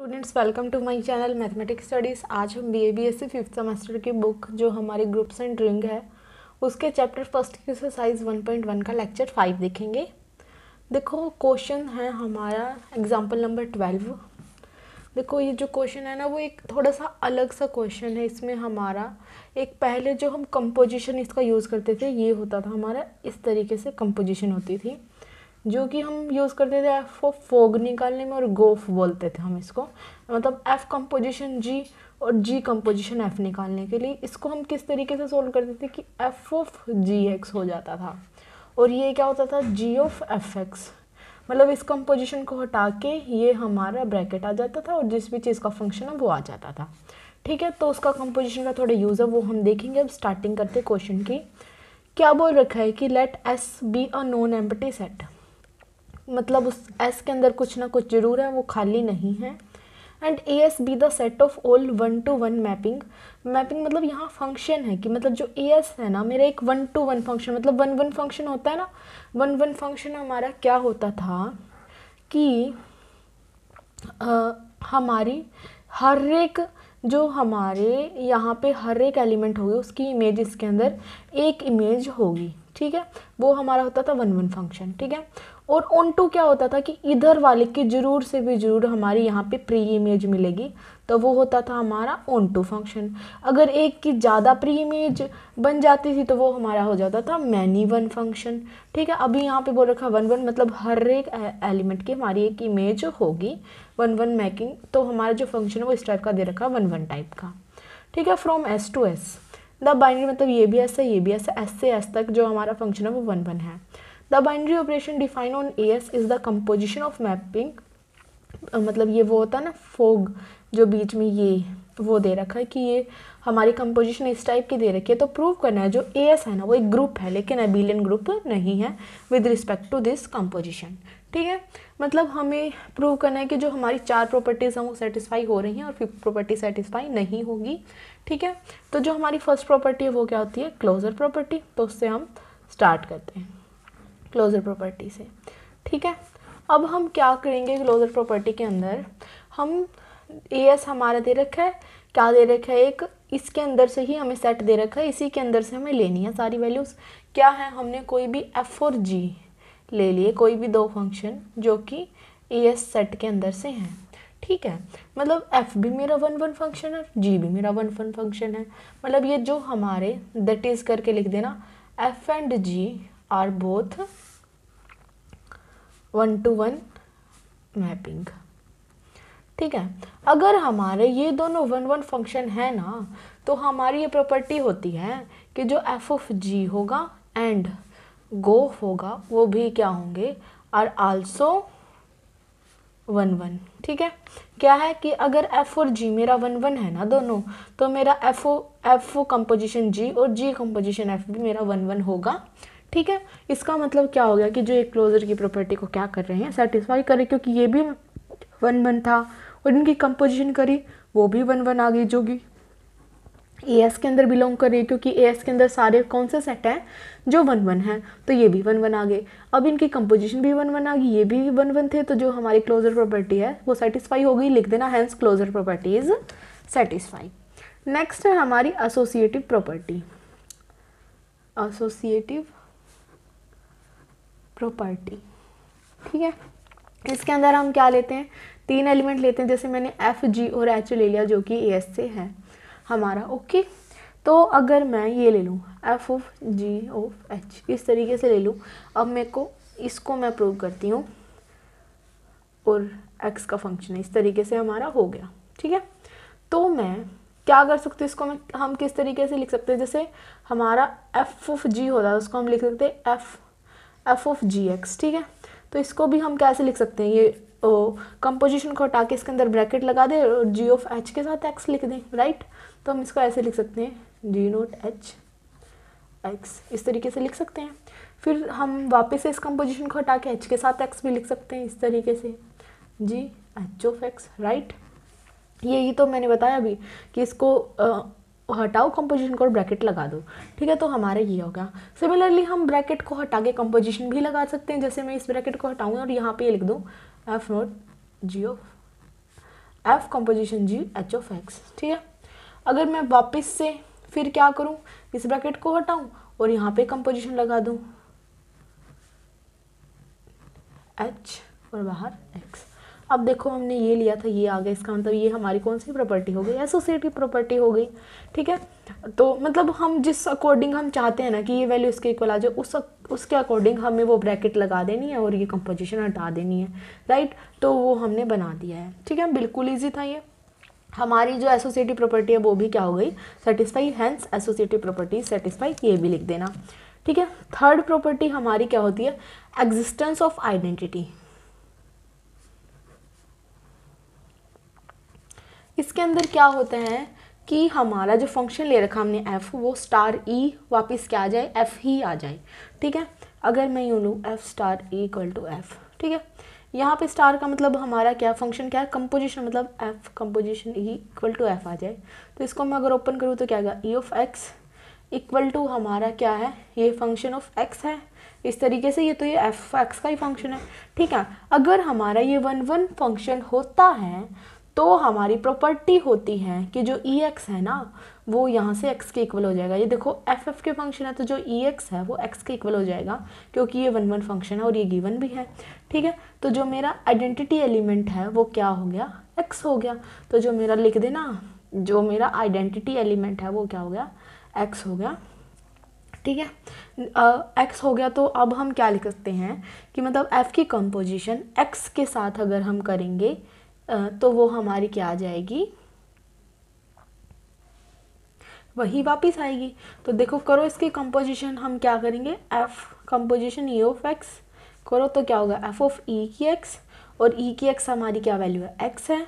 students welcome to my channel mathematics studies आज हम B A B S C fifth semester की book जो हमारी ग्रुप्स एंड रिंग है उसके चैप्टर फर्स्ट की एक्सरसाइज वन पॉइंट वन का लेक्चर फाइव देखेंगे देखो क्वेश्चन है हमारा एग्जाम्पल नंबर ट्वेल्व देखो ये जो क्वेश्चन है ना वो एक थोड़ा सा अलग सा क्वेश्चन है इसमें हमारा एक पहले जो हम कंपोजिशन इसका यूज़ करते थे ये होता था हमारा इस तरीके से कंपोजिशन होती थी जो कि हम यूज़ करते थे एफ़ को फोग निकालने में और गोफ बोलते थे हम इसको मतलब एफ़ कंपोजिशन जी और जी कंपोजिशन एफ़ निकालने के लिए इसको हम किस तरीके से सोल्व करते थे कि एफ़ ऑफ जी एक्स हो जाता था और ये क्या होता था जी ऑफ एफ एक्स मतलब इस कंपोजिशन को हटा के ये हमारा ब्रैकेट आ जाता था और जिस भी चीज़ का फंक्शन है वो आ जाता था ठीक है तो उसका कंपोजिशन का थोड़ा यूज़ है वो हम देखेंगे अब स्टार्टिंग करते क्वेश्चन की क्या बोल रखा है कि let S be a non empty set मतलब उस एस के अंदर कुछ ना कुछ जरूर है वो खाली नहीं है and A S be the set of all one to one mapping mapping मतलब यहाँ फंक्शन है कि मतलब जो ए एस है ना मेरा एक वन टू वन फंक्शन मतलब वन वन फंक्शन होता है ना वन वन फंक्शन हमारा क्या होता था कि आ, हमारी हर एक जो हमारे यहाँ पे हर एक एलिमेंट होगी उसकी इमेज इसके अंदर एक इमेज होगी ठीक है वो हमारा होता था वन वन फंक्शन ठीक है और ऑन टू क्या होता था कि इधर वाले की ज़रूर से भी ज़रूर हमारी यहाँ पे प्री इमेज मिलेगी तो वो होता था हमारा ऑन टू फंक्शन अगर एक की ज़्यादा प्री इमेज बन जाती थी तो वो हमारा हो जाता था मैनी वन फंक्शन ठीक है अभी यहाँ पे बोल रखा वन वन मतलब हर एक एलिमेंट की हमारी एक इमेज होगी वन वन मैकिंग तो हमारा जो फंक्शन है वो इस टाइप का दे रखा वन वन टाइप का ठीक है from S to S the binary मतलब ये भी ऐसा ये भी ऐसा एस से एस तक जो हमारा फंक्शन है वो वन वन है the binary operation define on A S is the composition of mapping मतलब ये वो होता है ना फोग जो बीच में ये वो दे रखा है कि ये हमारी कंपोजिशन इस टाइप की दे रखी है तो प्रूव करना है जो ए एस है ना वो एक ग्रुप है लेकिन एबिलियन ग्रुप नहीं है with respect to this composition ठीक है मतलब हमें प्रूव करना है कि जो हमारी चार प्रॉपर्टीज़ हैं वो सेटिस्फाई हो रही हैं और फिफ्थ प्रॉपर्टी सेटिस्फाई नहीं होगी ठीक है तो जो हमारी फर्स्ट प्रॉपर्टी है वो क्या होती है क्लोजर प्रॉपर्टी तो उससे हम स्टार्ट करते हैं क्लोजर प्रॉपर्टी से ठीक है अब हम क्या करेंगे क्लोजर प्रॉपर्टी के अंदर हम ए एस हमारा दे रखा है क्या दे रखा है एक इसके अंदर से ही हमें सेट दे रखा है इसी के अंदर से हमें लेनी है सारी वैल्यूज़ क्या है हमने कोई भी एफ और जी ले लिए कोई भी दो फंक्शन जो कि ए एस सेट के अंदर से हैं ठीक है मतलब एफ भी मेरा वन वन फंक्शन है जी भी मेरा वन वन फंक्शन है मतलब ये जो हमारे दट इज़ करके लिख देना F and G are both one to one mapping ठीक है अगर हमारे ये दोनों वन वन फंक्शन है ना तो हमारी ये प्रॉपर्टी होती है कि जो एफ ऑफ जी होगा एंड गो होगा वो भी क्या होंगे आर आल्सो वन वन ठीक है क्या है कि अगर एफ और जी मेरा वन वन है ना दोनों तो मेरा F O F O composition G और जी कंपोजिशन एफ भी मेरा वन वन होगा ठीक है इसका मतलब क्या हो गया कि जो एक क्लोजर की प्रॉपर्टी को क्या कर रहे हैं सेटिस्फाई करें क्योंकि ये भी वन वन था और इनकी कंपोजिशन करी वो भी वन वन आ गई जो कि ए एस के अंदर बिलोंग कर रही है क्योंकि ए एस के अंदर सारे कौन से सेट हैं जो वन वन हैं तो ये भी वन वन आ गए अब इनकी कंपोजिशन भी वन वन आ गई ये भी वन वन थे तो जो हमारी क्लोजर प्रॉपर्टी है वो सेटिस्फाई हो गई लिख देना hence closure property is satisfy next है हमारी एसोसिएटिव प्रॉपर्टी एसोसिएटिव प्रॉपर्टी ठीक है इसके अंदर हम क्या लेते हैं तीन एलिमेंट लेते हैं जैसे मैंने एफ जी और एच ले लिया जो कि ए एस से है हमारा ओके तो अगर मैं ये ले लूँ एफ ओफ जी ओ एच इस तरीके से ले लूँ अब मेरे को इसको मैं प्रूव करती हूँ और एक्स का फंक्शन है इस तरीके से हमारा हो गया ठीक है तो मैं क्या कर सकते हैं इसको मैं हम किस तरीके से लिख सकते हैं जैसे हमारा एफ ओफ जी होता है उसको हम लिख सकते हैं F F of G X ठीक है तो इसको भी हम कैसे लिख सकते हैं ये कंपोजिशन को हटा के इसके अंदर ब्रैकेट लगा दें और जी ऑफ एच के साथ एक्स लिख दें राइट तो हम इसको ऐसे लिख सकते हैं जी नोट एच एक्स इस तरीके से लिख सकते हैं फिर हम वापस से इस कंपोजिशन को हटा के एच के साथ एक्स भी लिख सकते हैं इस तरीके से G H of X right ये तो मैंने बताया अभी कि इसको हटाओ कंपोजिशन को और ब्रैकेट लगा दो ठीक है तो हमारा ये हो गया सिमिलरली हम ब्रैकेट को हटा के कंपोजिशन भी लगा सकते हैं जैसे मैं इस ब्रैकेट को हटाऊंगा और यहाँ पे ये लिख दूँ F not G of F composition G H of X ठीक है अगर मैं वापस से फिर क्या करूँ इस ब्रैकेट को हटाऊँ और यहाँ पे कंपोजिशन लगा दूँ एच और बाहर एक्स अब देखो हमने ये लिया था ये आ गया इसका मतलब ये हमारी कौन सी प्रॉपर्टी हो गई एसोसिएट की प्रॉपर्टी हो गई ठीक है तो मतलब हम जिस अकॉर्डिंग हम चाहते हैं ना कि ये वैल्यू इसके इक्वल आ जाए उस उसके अकॉर्डिंग हमें वो ब्रैकेट लगा देनी है और ये कंपोजिशन हटा देनी है राइट तो वो हमने बना दिया है ठीक है बिल्कुल ईजी था ये हमारी जो एसोसिएटिव प्रॉपर्टी है वो भी क्या हो गई satisfy hence associative property satisfy ये भी लिख देना ठीक है थर्ड प्रॉपर्टी हमारी क्या होती है एग्जिस्टेंस ऑफ आइडेंटिटी इसके अंदर क्या होता है कि हमारा जो फंक्शन ले रखा हमने एफ़ वो स्टार ई e वापस क्या आ जाए एफ़ ही आ जाए ठीक है अगर मैं यूँ लूँ F star E equal to F ठीक है यहाँ पे स्टार का मतलब हमारा क्या फंक्शन क्या है कंपोजिशन मतलब F composition E equal to F आ जाए तो इसको मैं अगर ओपन करूँ तो क्या आएगा E of X equal to हमारा क्या है ये फंक्शन ऑफ एक्स है इस तरीके से ये तो ये एफ एक्स का ही फंक्शन है ठीक है अगर हमारा ये वन वन फंक्शन होता है तो हमारी प्रॉपर्टी होती है कि जो ई e एक्स है ना वो यहाँ से एक्स के इक्वल हो जाएगा ये देखो एफ एफ के फंक्शन है तो जो ई e एक्स है वो एक्स के इक्वल हो जाएगा क्योंकि ये वन वन फंक्शन है और ये गिवन भी है ठीक है तो जो मेरा आइडेंटिटी एलिमेंट है वो क्या हो गया एक्स हो गया तो जो मेरा लिख देना जो मेरा आइडेंटिटी एलिमेंट है वो क्या हो गया एक्स हो गया ठीक है एक्स हो गया तो अब हम क्या लिख सकते हैं कि मतलब एफ़ की कंपोजिशन एक्स के साथ अगर हम करेंगे तो वो हमारी क्या आ जाएगी वही वापस आएगी तो देखो करो इसके कंपोजिशन हम क्या करेंगे F composition E of X करो तो क्या होगा एफ ऑफ ई की एक्स और ई e की एक्स हमारी क्या वैल्यू है एक्स है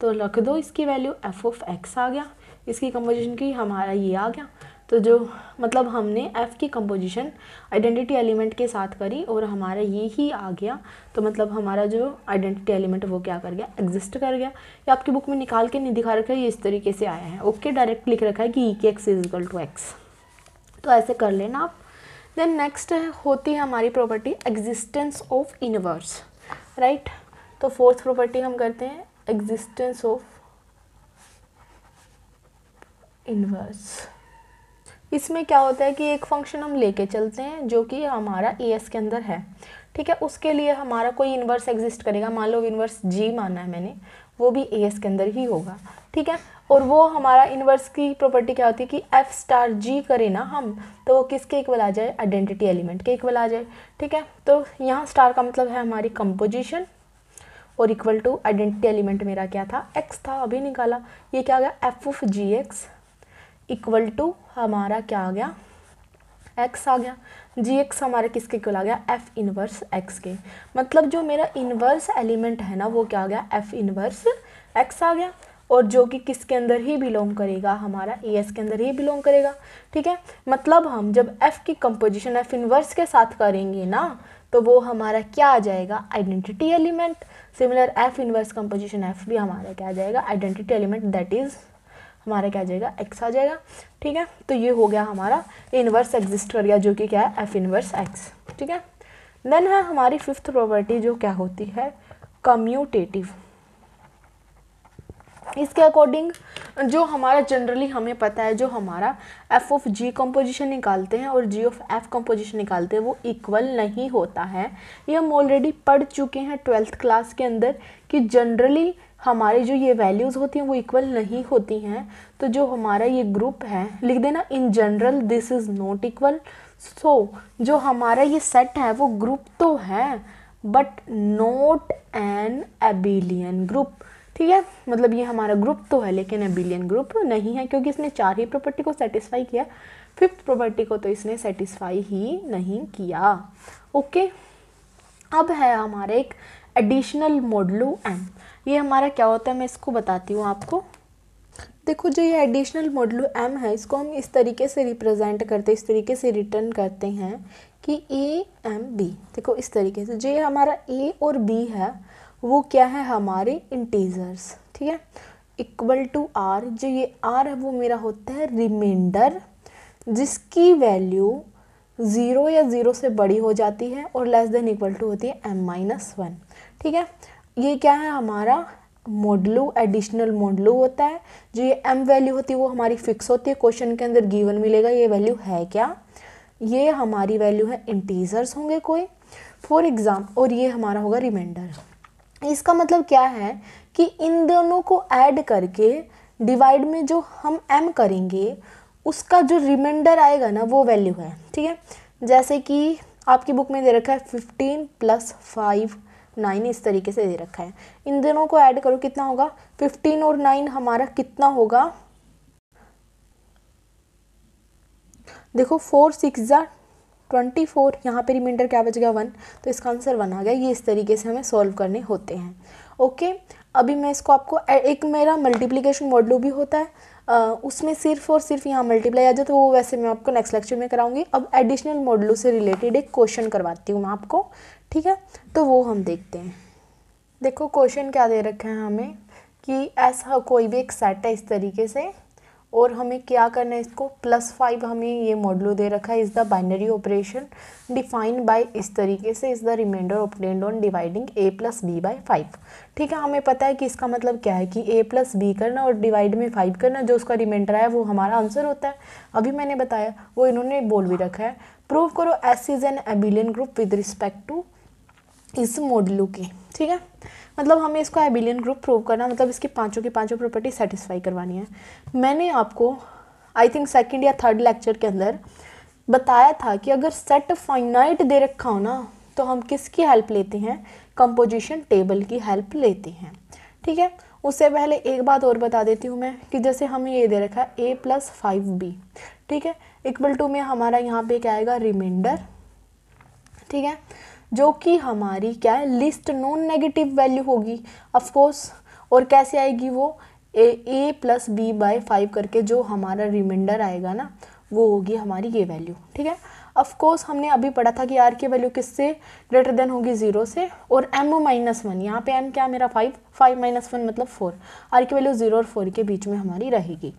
तो रख दो इसकी वैल्यू एफ ऑफ एक्स आ गया इसकी कंपोजिशन की हमारा ये आ गया तो जो मतलब हमने F की कंपोजिशन आइडेंटिटी एलिमेंट के साथ करी और हमारा ये ही आ गया तो मतलब हमारा जो आइडेंटिटी एलिमेंट वो क्या कर गया एग्जिस्ट कर गया या आपकी बुक में निकाल के नहीं दिखा रखा है ये इस तरीके से आया है ओके डायरेक्ट लिख रखा है कि ई के X is equal to X तो ऐसे कर लेना आप देन नेक्स्ट होती है हमारी property existence of universe right तो फोर्थ प्रॉपर्टी हम करते हैं एग्जिस्टेंस ऑफ इनवर्स इसमें क्या होता है कि एक फंक्शन हम लेके चलते हैं जो कि हमारा ए एस के अंदर है ठीक है उसके लिए हमारा कोई इन्वर्स एग्जिस्ट करेगा मान लो इन्वर्स जी माना है मैंने वो भी ए एस के अंदर ही होगा ठीक है और वो हमारा इन्वर्स की प्रॉपर्टी क्या होती है कि एफ स्टार जी करें ना हम तो वो किसके एक आ जाए आइडेंटिटी एलिमेंट के इक्वल आ जाए ठीक है तो यहाँ स्टार का मतलब है हमारी कंपोजिशन और इक्वल टू आइडेंटिटी एलिमेंट मेरा क्या था एक्स था अभी निकाला ये क्या आ गया F of G X equal to हमारा क्या आ गया एक्स आ गया जी एक्स हमारे किसके कुल आ गया एफ इनवर्स एक्स के मतलब जो मेरा इनवर्स एलिमेंट है ना वो क्या आ गया एफ इनवर्स एक्स आ गया और जो कि किसके अंदर ही बिलोंग करेगा हमारा ए एस के अंदर ही बिलोंग करेगा ठीक है मतलब हम जब एफ़ की कंपोजिशन एफ इनवर्स के साथ करेंगे ना तो वो हमारा क्या आ जाएगा identity element similar F inverse composition F भी हमारा क्या आ जाएगा आइडेंटिटी एलिमेंट दैट इज़ हमारा क्या आ जाएगा एक्स आ जाएगा ठीक है तो ये हो गया हमारा इनवर्स एग्जिस्ट कर गया जो कि क्या है एफ इनवर्स एक्स ठीक है देन है हमारी फिफ्थ प्रॉपर्टी जो क्या होती है कम्यूटेटिव इसके अकॉर्डिंग जो हमारा जनरली हमें पता है जो हमारा एफ़ ऑफ जी कंपोजिशन निकालते हैं और जी ऑफ एफ़ कंपोजिशन निकालते हैं वो इक्वल नहीं होता है ये हम ऑलरेडी पढ़ चुके हैं ट्वेल्थ क्लास के अंदर कि जनरली हमारे जो ये वैल्यूज़ होती हैं वो इक्वल नहीं होती हैं तो जो हमारा ये ग्रुप है लिख देना in general this is not equal so जो हमारा ये सेट है वो ग्रुप तो है but not an abelian group ठीक है मतलब ये हमारा ग्रुप तो है लेकिन एबिलियन ग्रुप नहीं है क्योंकि इसने चार ही प्रॉपर्टी को सेटिस्फाई किया फिफ्थ प्रॉपर्टी को तो इसने सेटिस्फाई ही नहीं किया ओके अब है हमारा एक एडिशनल मॉडलू एम ये हमारा क्या होता है मैं इसको बताती हूँ आपको देखो जो ये एडिशनल मॉडलू एम है इसको हम इस तरीके से रिप्रेजेंट करते इस तरीके से रिटर्न करते हैं कि ए एम बी देखो इस तरीके से जो ये हमारा ए और बी है वो क्या है हमारे इंटीजर्स ठीक है इक्वल टू आर जो ये आर है वो मेरा होता है रिमाइंडर जिसकी वैल्यू ज़ीरो या ज़ीरो से बड़ी हो जाती है और लेस देन इक्वल टू होती है एम माइनस वन ठीक है ये क्या है हमारा मॉडलू एडिशनल मॉडलू होता है जो ये एम वैल्यू होती है वो हमारी फिक्स होती है क्वेश्चन के अंदर गिवन मिलेगा ये वैल्यू है क्या ये हमारी वैल्यू है इंटीजर्स होंगे कोई फॉर एग्ज़ाम और ये हमारा होगा रिमाइंडर इसका मतलब क्या है कि इन दोनों को ऐड करके डिवाइड में जो हम एम करेंगे उसका जो रिमाइंडर आएगा ना वो वैल्यू है ठीक है जैसे कि आपकी बुक में दे रखा है फिफ्टीन प्लस फाइव नाइन इस तरीके से दे रखा है इन दोनों को ऐड करो कितना होगा फिफ्टीन और नाइन हमारा कितना होगा देखो फोर सिक्स ज़ा ट्वेंटी फोर यहाँ पर रिमाइंडर क्या बच गया वन तो इसका आंसर वन आ गया ये इस तरीके से हमें सॉल्व करने होते हैं ओके अभी मैं इसको आपको एक मेरा मल्टीप्लिकेशन मॉडलो भी होता है आ, उसमें सिर्फ और सिर्फ यहाँ मल्टीप्लाई आ जाता तो है वो वैसे मैं आपको नेक्स्ट लेक्चर में कराऊंगी अब एडिशनल मॉडलो से रिलेटेड एक क्वेश्चन करवाती हूँ मैं आपको ठीक है तो वो हम देखते हैं देखो क्वेश्चन क्या दे रखा है हमें कि ऐसा कोई भी एक सेट है इस तरीके से और हमें क्या करना है इसको प्लस फाइव हमें ये मॉडलो दे रखा है is the binary operation defined by इस तरीके से is the remainder obtained on dividing A plus B by five ठीक है हमें पता है कि इसका मतलब क्या है कि ए प्लस बी करना और डिवाइड में फाइव करना जो उसका रिमाइंडर है वो हमारा आंसर होता है अभी मैंने बताया वो इन्होंने बोल भी रखा है प्रूव करो S is an abelian group with respect to इस मॉडलो की ठीक है मतलब हमें इसको एबिलियन ग्रुप प्रूव करना मतलब इसकी पांचों की पांचों प्रॉपर्टी सेटिस्फाई करवानी है मैंने आपको आई थिंक सेकेंड या थर्ड लेक्चर के अंदर बताया था कि अगर सेट फाइनाइट दे रखा हो ना तो हम किसकी हेल्प लेते हैं कंपोजिशन टेबल की हेल्प लेते हैं ठीक है उससे पहले एक बात और बता देती हूँ मैं कि जैसे हमें ये दे रखा है ए प्लस फाइव बी ठीक है इक्वल टू में हमारा यहाँ पे क्या आएगा रिमाइंडर ठीक है जो कि हमारी क्या है लिस्ट नॉन नेगेटिव वैल्यू होगी कोर्स और कैसे आएगी वो A A plus B by five करके जो हमारा रिमाइंडर आएगा ना वो होगी हमारी ये वैल्यू ठीक है कोर्स हमने अभी पढ़ा था कि आर की वैल्यू किससे ग्रेटर देन होगी जीरो से और एम माइनस वन यहाँ पे एम क्या मेरा फाइव फाइव माइनस वन मतलब फोर आर की वैल्यू जीरो और फोर के बीच में हमारी रहेगी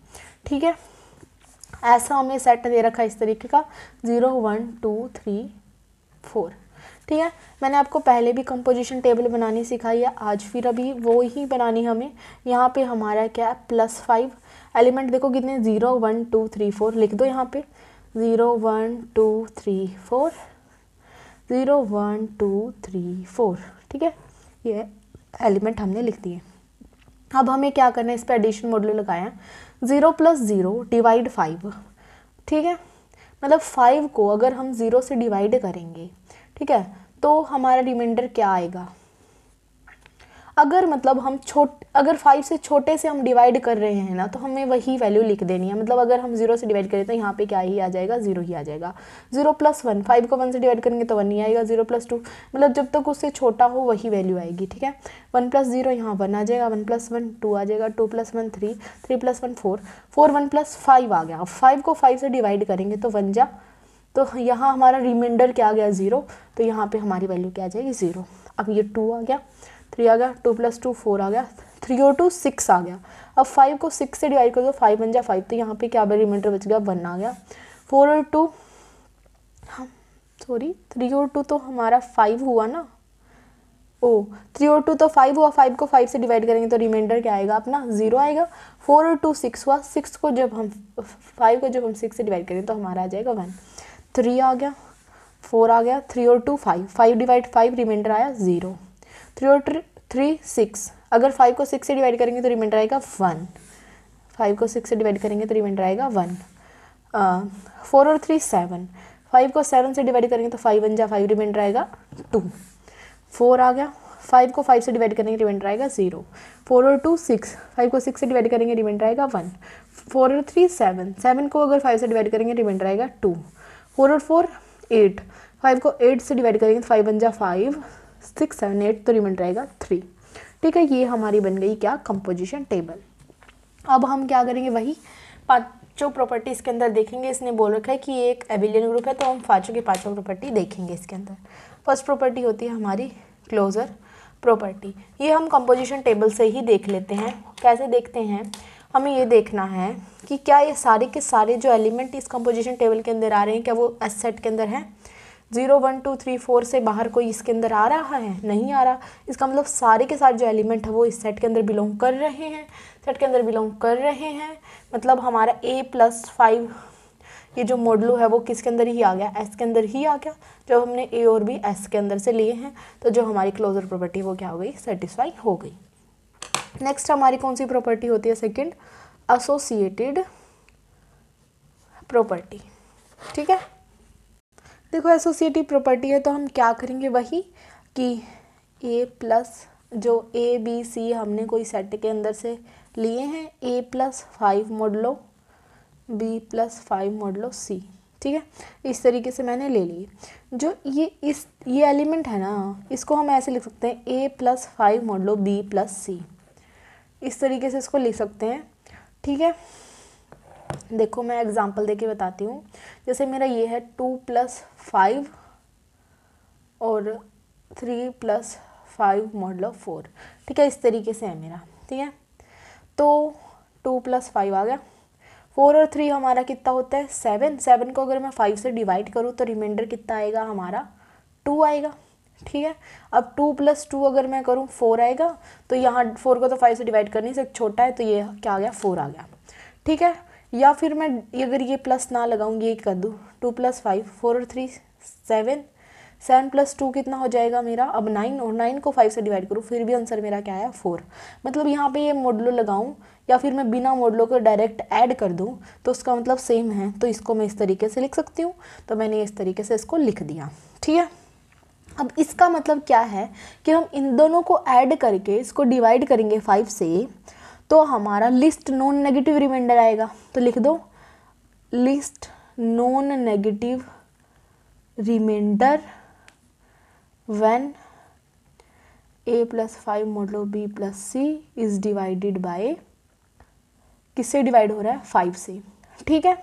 ठीक है ऐसा हमें सेट दे रखा है इस तरीके का zero one two three four ठीक है मैंने आपको पहले भी कंपोजिशन टेबल बनानी सिखाई है आज फिर अभी वो ही बनानी हमें यहाँ पे हमारा क्या है प्लस फाइव एलिमेंट देखो कितने zero one two three four लिख दो यहाँ पे zero one two three four zero one two three four ठीक है ये एलिमेंट हमने लिख दिए अब हमें क्या करना है इस पर एडिशन मॉडल लगाया zero plus zero divide five ठीक है मतलब फाइव को अगर हम ज़ीरो से डिवाइड करेंगे ठीक है तो हमारा रिमाइंडर क्या आएगा अगर मतलब हम छोट अगर फाइव से छोटे से हम डिवाइड कर रहे हैं ना तो हमें वही वैल्यू लिख देनी है मतलब अगर हम जीरो से डिवाइड करें तो यहाँ पे क्या ही आ जाएगा जीरो ही आ जाएगा जीरो प्लस वन फाइव को वन से डिवाइड करेंगे तो वन ही आएगा जीरो प्लस टू मतलब जब तक उससे छोटा हो वही वैल्यू आएगी ठीक है वन प्लस जीरो यहाँ वन आ जाएगा वन प्लस वन टू आ जाएगा two plus one three three plus one four four one plus five आ गया फाइव को फाइव से डिवाइड करेंगे तो वन जा तो यहाँ हमारा रिमाइंडर क्या आ गया ज़ीरो तो यहाँ पे हमारी वैल्यू क्या आ जाएगी ज़ीरो अब ये टू आ गया थ्री आ गया टू प्लस टू फोर आ गया थ्री और टू सिक्स आ गया अब फाइव को सिक्स से डिवाइड कर दो फाइव बन जाए फाइव तो यहाँ पे क्या रिमाइंडर बच गया वन आ गया फोर और टू सॉरी थ्री और टू तो हमारा फाइव हुआ ना ओ थ्री और टू तो फाइव हुआ फाइव को फाइव से डिवाइड करेंगे तो रिमाइंडर क्या आएगा अपना जीरो आएगा फोर और टू सिक्स हुआ सिक्स को जब हम फाइव को जब हम सिक्स से डिवाइड करेंगे तो हमारा आ जाएगा वन थ्री आ गया फोर आ गया थ्री और two five five divide five remainder आया ज़ीरो थ्री और थ्री सिक्स अगर फाइव को सिक्स से डिवाइड करेंगे तो रिमाइंडर आएगा वन फाइव को सिक्स से डिवाइड करेंगे तो रिमाइंडर आएगा वन फोर uh, और थ्री सेवन फाइव को सेवन से डिवाइड करेंगे तो फाइव वन जा फाइव रिमाइंडर आएगा टू फोर आ गया फाइव को फाइव से डिवाइड करेंगे रिमाइंडर तो आएगा जीरो फोर और टू सिक्स फाइव को सिक्स से डिवाइड करेंगे रिमाइंडर आएगा वन फोर और थ्री सेवन सेवन को अगर फाइव से डिवाइड करेंगे रिमाइंडर आएगा टू फोर और फोर एट फाइव को एट से डिवाइड करेंगे तो फाइव वन जा फाइव सिक्स सेवन एट तो रिमाइंडर आएगा थ्री ठीक है ये हमारी बन गई क्या कंपोजिशन टेबल अब हम क्या करेंगे वही पाँचों प्रॉपर्टी इसके अंदर देखेंगे इसने बोल रखा है कि ये एक एविलियन ग्रुप है तो हम पाँचों की पाँचों प्रॉपर्टी देखेंगे इसके अंदर फर्स्ट प्रॉपर्टी होती है हमारी क्लोजर प्रॉपर्टी ये हम कंपोजिशन टेबल से ही देख लेते हैं कैसे देखते हैं हमें ये देखना है कि क्या ये सारे के सारे जो एलिमेंट इस कंपोजिशन टेबल के अंदर आ रहे हैं क्या वो एस सेट के अंदर हैं zero one two three four से बाहर कोई इसके अंदर आ रहा है नहीं आ रहा इसका मतलब सारे के सारे जो एलिमेंट है वो इस सेट के अंदर बिलोंग कर रहे हैं सेट के अंदर बिलोंग कर रहे हैं मतलब हमारा ए प्लस फाइव ये जो मॉडलो है वो किसके अंदर ही आ गया एस के अंदर ही आ गया जब हमने ए और बी एस के अंदर से लिए हैं तो जो हमारी क्लोजर प्रॉपर्टी वो क्या हो गई सेटिस्फाई हो गई नेक्स्ट हमारी कौन सी प्रॉपर्टी होती है सेकेंड एसोसिएटेड प्रॉपर्टी ठीक है देखो एसोसिएटिव प्रॉपर्टी है तो हम क्या करेंगे वही कि ए प्लस जो ए बी सी हमने कोई सेट के अंदर से लिए हैं A plus five modulo B plus five modulo C ठीक है इस तरीके से मैंने ले लिए जो ये इस ये एलिमेंट है ना इसको हम ऐसे लिख सकते हैं A plus five modulo B plus C इस तरीके से इसको लिख सकते हैं ठीक है देखो मैं एग्ज़ाम्पल दे के बताती हूँ जैसे मेरा ये है टू प्लस फाइव और three plus five model of four ठीक है इस तरीके से है मेरा ठीक है तो टू प्लस फाइव आ गया फोर और थ्री हमारा कितना होता है सेवन सेवन को अगर मैं फाइव से डिवाइड करूँ तो रिमाइंडर कितना आएगा हमारा टू आएगा ठीक है अब टू प्लस टू अगर मैं करूँ फोर आएगा तो यहाँ फोर को तो फाइव से डिवाइड कर नहीं सकते छोटा है तो ये क्या आ गया फोर आ गया ठीक है या फिर मैं अगर ये प्लस ना लगाऊँ ये कर दूँ टू प्लस फाइव फोर और three seven seven plus two कितना हो जाएगा मेरा अब नाइन और नाइन को फाइव से डिवाइड करूँ फिर भी आंसर मेरा क्या आया फोर मतलब यहाँ पे ये मॉडलो लगाऊँ या फिर मैं बिना मॉडलो को डायरेक्ट ऐड कर दूँ तो उसका मतलब सेम है तो इसको मैं इस तरीके से लिख सकती हूँ तो मैंने इस तरीके से इसको लिख दिया ठीक है अब इसका मतलब क्या है कि हम इन दोनों को ऐड करके इसको डिवाइड करेंगे फाइव से तो हमारा लिस्ट नॉन नेगेटिव रिमाइंडर आएगा तो लिख दो least non negative remainder when A plus five modulo B plus C is divided by किससे डिवाइड हो रहा है फाइव से ठीक है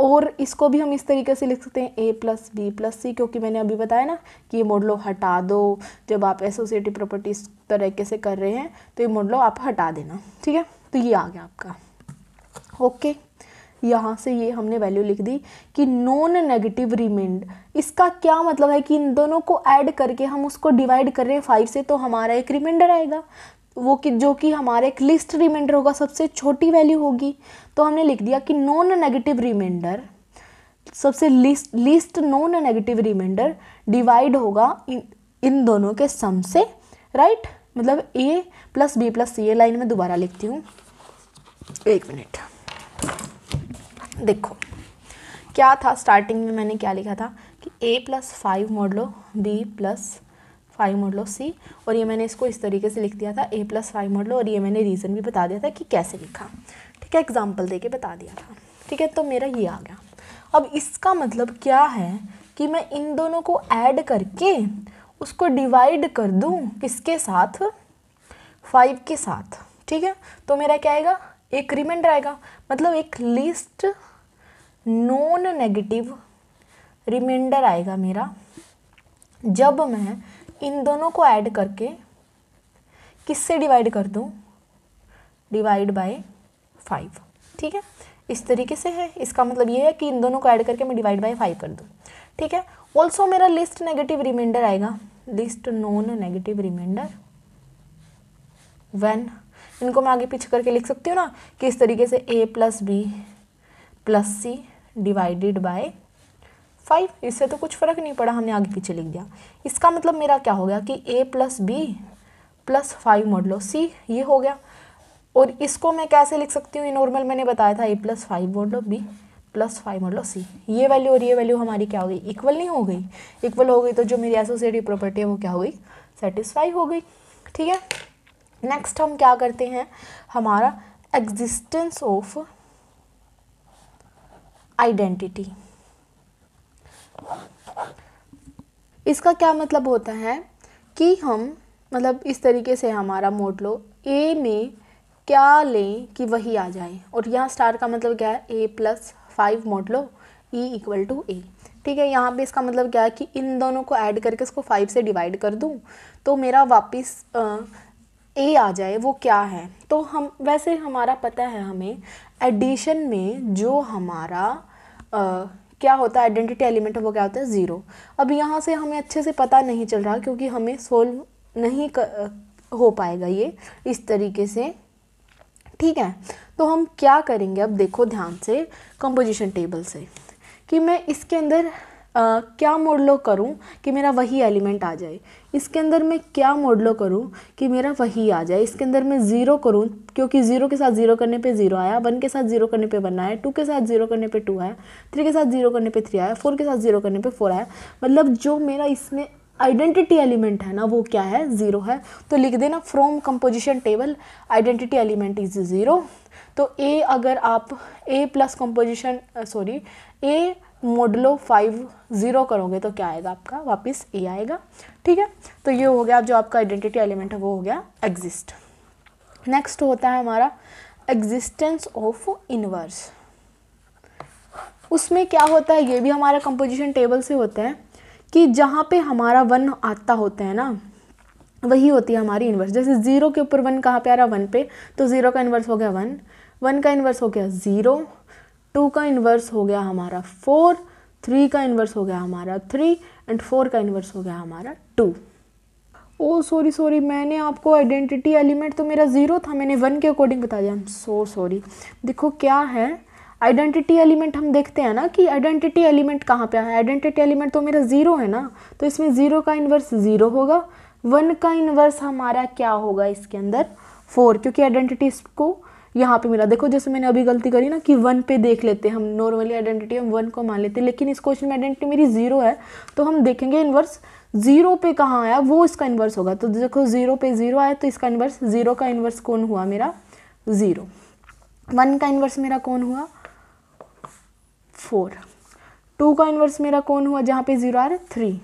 और इसको भी हम इस तरीके से लिख सकते हैं A plus B plus C क्योंकि मैंने अभी बताया ना कि ये मॉडलो हटा दो जब आप एसोसिएटिव प्रॉपर्टी तरीके से कर रहे हैं तो ये मॉडलो आप हटा देना ठीक है तो ये आ गया आपका ओके यहाँ से ये हमने वैल्यू लिख दी कि नॉन नेगेटिव रिमेंड इसका क्या मतलब है कि इन दोनों को ऐड करके हम उसको डिवाइड कर रहे हैं फाइव से तो हमारा एक रिमाइंडर आएगा वो कि जो कि हमारे एक लिस्ट रिमाइंडर होगा सबसे छोटी वैल्यू होगी तो हमने लिख दिया कि नॉन नेगेटिव रिमाइंडर सबसे least least non negative remainder divide होगा इन इन दोनों के सम से राइट मतलब A plus B plus C A line में दोबारा लिखती हूँ एक मिनट देखो क्या था स्टार्टिंग में मैंने क्या लिखा था कि A plus five modulo B plus five modulo C और ये मैंने इसको इस तरीके से लिख दिया था ए प्लस फाइव मॉडलो और ये मैंने रीज़न भी बता दिया था कि कैसे लिखा ठीक है एग्जाम्पल दे के बता दिया था ठीक है तो मेरा ये आ गया अब इसका मतलब क्या है कि मैं इन दोनों को ऐड करके उसको डिवाइड कर दूँ किसके साथ फाइव के साथ ठीक है तो मेरा क्या आएगा एक रिमाइंडर आएगा मतलब एक लिस्ट नॉन नेगेटिव रिमाइंडर आएगा मेरा जब मैं इन दोनों को ऐड करके किससे डिवाइड कर दूँ डिवाइड बाय फाइव ठीक है इस तरीके से है इसका मतलब ये है कि इन दोनों को ऐड करके मैं डिवाइड बाय फाइव कर दूँ ठीक है ऑल्सो मेरा लिस्ट नेगेटिव रिमाइंडर आएगा list non negative reminder one इनको मैं आगे पीछे करके लिख सकती हूँ ना कि इस तरीके से A plus B plus C divided by five इससे तो कुछ फ़र्क नहीं पड़ा हमने आगे पीछे लिख दिया इसका मतलब मेरा क्या हो गया कि A plus B plus five modulo C ये हो गया और इसको मैं कैसे लिख सकती हूँ ये नॉर्मल मैंने बताया था A plus five modulo B plus five modulo C ये वैल्यू और ये वैल्यू हमारी क्या हो गई इक्वल नहीं हो गई इक्वल हो गई तो जो मेरी एसोसिएटिव प्रॉपर्टी है वो क्या हो गई सेटिस्फाई हो गई ठीक है नेक्स्ट हम क्या करते हैं हमारा एग्जिस्टेंस ऑफ आइडेंटिटी इसका क्या मतलब होता है कि हम मतलब इस तरीके से हमारा मोड लो ए में क्या लें कि वही आ जाए और यहाँ स्टार का मतलब क्या है A plus five modulo E equal to A ठीक है यहाँ पे इसका मतलब क्या है कि इन दोनों को ऐड करके इसको फाइव से डिवाइड कर दूँ तो मेरा वापस ए आ जाए वो क्या है तो हम वैसे हमारा पता है हमें एडिशन में जो हमारा आ, क्या होता है आइडेंटिटी एलिमेंट है वो क्या होता है ज़ीरो अब यहाँ से हमें अच्छे से पता नहीं चल रहा क्योंकि हमें सोल्व नहीं कर, हो पाएगा ये इस तरीके से ठीक है तो हम क्या करेंगे अब देखो ध्यान से कंपोजिशन टेबल से कि मैं इसके अंदर क्या मॉडलो करूँ कि मेरा वही एलिमेंट आ जाए इसके अंदर मैं क्या मॉडलो करूँ कि मेरा वही आ जाए इसके अंदर मैं ज़ीरो करूँ क्योंकि ज़ीरो के साथ ज़ीरो करने पे ज़ीरो आया वन के साथ ज़ीरो करने पे वन आया टू के साथ ज़ीरो करने पे टू आया थ्री के साथ ज़ीरो करने पे थ्री आया फोर के साथ ज़ीरो करने पे फोर आया मतलब जो मेरा इसमें आइडेंटिटी एलिमेंट है ना वो क्या है ज़ीरो है तो लिख देना from composition table identity element is zero तो ए अगर आप A plus composition sorry A modulo five zero करोगे तो क्या आएगा आपका वापस ए आएगा ठीक है तो ये हो गया जो आपका आइडेंटिटी एलिमेंट है वो हो गया एग्जिस्ट नेक्स्ट होता है हमारा एग्जिस्टेंस ऑफ इनवर्स उसमें क्या होता है ये भी हमारा कंपोजिशन टेबल से होता है कि जहाँ पे हमारा वन आता होता है ना वही होती है हमारी इन्वर्स जैसे ज़ीरो के ऊपर वन कहाँ पे आ रहा है वन पे तो ज़ीरो का इन्वर्स हो गया वन वन का इन्वर्स हो गया ज़ीरो टू का इन्वर्स हो गया हमारा फोर थ्री का इन्वर्स हो गया हमारा थ्री एंड फोर का इन्वर्स हो गया हमारा टू ओ सॉरी सॉरी मैंने आपको आइडेंटिटी एलिमेंट तो मेरा ज़ीरो था मैंने वन के अकॉर्डिंग बता दिया सो सॉरी देखो क्या है आइडेंटिटी एलिमेंट हम देखते हैं ना कि आइडेंटिटी एलिमेंट कहाँ पे है आइडेंटिटी एलिमेंट तो मेरा ज़ीरो है ना तो इसमें ज़ीरो का इन्वर्स ज़ीरो होगा वन का इन्वर्स हमारा क्या होगा इसके अंदर फोर क्योंकि आइडेंटिटी इसको यहाँ पे मिला देखो जैसे मैंने अभी गलती करी ना कि वन पे देख लेते हम नॉर्मली आइडेंटिटी हम वन को मान लेते लेकिन इस क्वेश्चन में आइडेंटिटी मेरी जीरो है तो हम देखेंगे इन्वर्स जीरो पे कहाँ आया वो इसका इन्वर्स होगा तो देखो जीरो पे जीरो आया तो इसका इन्वर्स जीरो का इन्वर्स कौन हुआ मेरा जीरो वन का इन्वर्स मेरा कौन हुआ फोर टू का इन्वर्स मेरा कौन हुआ जहाँ पे जीरो आ रहा है थ्री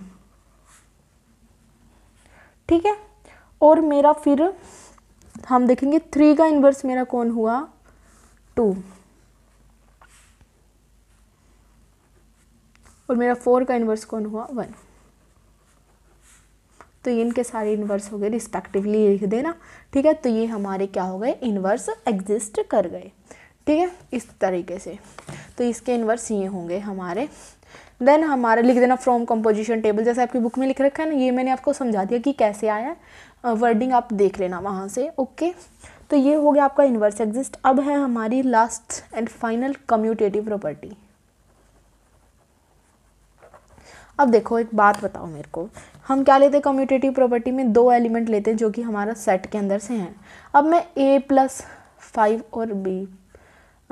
ठीक है और मेरा फिर हम देखेंगे थ्री का इन्वर्स मेरा कौन हुआ टू और मेरा फोर का इन्वर्स कौन हुआ वन तो ये इनके सारे इन्वर्स हो गए रिस्पेक्टिवली लिख देना ठीक है तो ये हमारे क्या हो गए इन्वर्स एग्जिस्ट कर गए ठीक है इस तरीके से तो इसके इन्वर्स ये होंगे हमारे देन हमारे लिख देना फ्रॉम कंपोजिशन टेबल जैसे आपकी बुक में लिख रखा है ना ये मैंने आपको समझा दिया कि कैसे आया वर्डिंग आप देख लेना वहाँ से ओके तो ये हो गया आपका इन्वर्स एग्जिस्ट अब है हमारी last and final commutative property अब देखो एक बात बताओ मेरे को हम क्या लेते हैं कम्यूटेटिव प्रॉपर्टी में दो एलिमेंट लेते हैं जो कि हमारा सेट के अंदर से हैं अब मैं ए प्लस फाइव और बी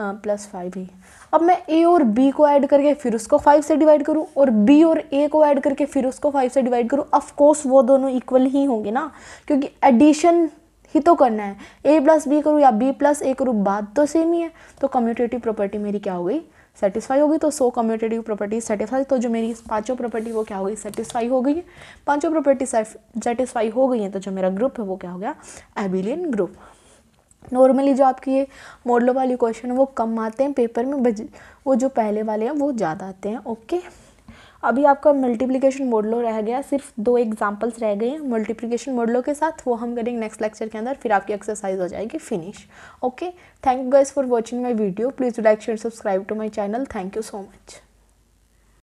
प्लस फाइव ही अब मैं ए और बी को ऐड करके फिर उसको फाइव से डिवाइड करूँ और बी और ए को ऐड करके फिर उसको फाइव से डिवाइड करूँ ऑफकोर्स वो दोनों इक्वल ही होंगे ना क्योंकि एडिशन ही तो करना है ए प्लस बी करूँ या बी प्लस ए करूँ बात तो सेम ही है तो कम्यूटेटिव प्रॉपर्टी मेरी क्या हो गई सेटिस्फाई होगी तो सो कम्यूटेटिव प्रॉपर्टी सेटिस्फाई तो जो मेरी पांचों प्रॉपर्टी वो क्या हो गई सेटिस्फाई हो गई है पांचों प्रॉपर्टी सेटिस्फाई हो गई हैं तो जो मेरा ग्रुप है वो क्या हो गया एबिलियन ग्रुप नॉर्मली जो आपकी ये मॉडलों वाली क्वेश्चन है वो कम आते हैं पेपर में बज वो जो पहले वाले हैं वो ज़्यादा आते हैं ओके अभी आपका मल्टीप्लिकेशन मॉडलों रह गया सिर्फ दो एग्जांपल्स रह गए हैं मल्टीप्लिकेशन मॉडलों के साथ वो हम करेंगे नेक्स्ट लेक्चर के अंदर फिर आपकी एक्सरसाइज हो जाएगी finish okay thank you guys for watching my video please like share subscribe to my channel thank you so much